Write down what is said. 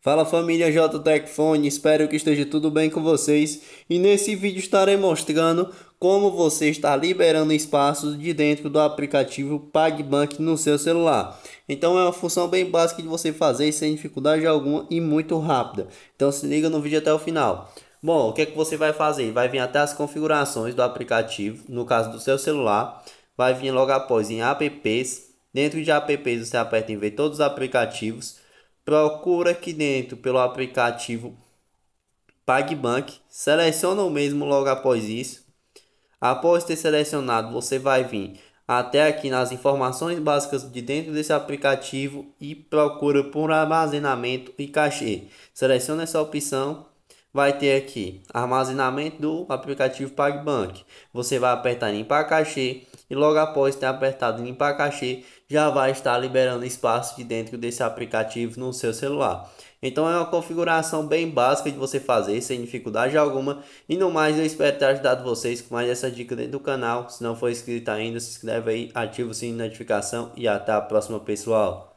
Fala família JTecFone, espero que esteja tudo bem com vocês e nesse vídeo estarei mostrando como você está liberando espaços de dentro do aplicativo PagBank no seu celular. Então é uma função bem básica de você fazer sem dificuldade alguma e muito rápida. Então se liga no vídeo até o final. Bom, o que é que você vai fazer? Vai vir até as configurações do aplicativo, no caso do seu celular, vai vir logo após em apps, dentro de apps você aperta em ver todos os aplicativos, procura aqui dentro pelo aplicativo PagBank, seleciona o mesmo logo após isso. Após ter selecionado, você vai vir até aqui nas informações básicas de dentro desse aplicativo e procura por armazenamento e cachê. Seleciona essa opção vai ter aqui armazenamento do aplicativo PagBank. Você vai apertar em limpar cachê e logo após ter apertado em limpar cachê, já vai estar liberando espaço de dentro desse aplicativo no seu celular. Então é uma configuração bem básica de você fazer, sem dificuldade alguma. E no mais, eu espero ter ajudado vocês com mais essa dica dentro do canal. Se não for inscrito ainda, se inscreve aí, ativa o sininho de notificação e até a próxima, pessoal.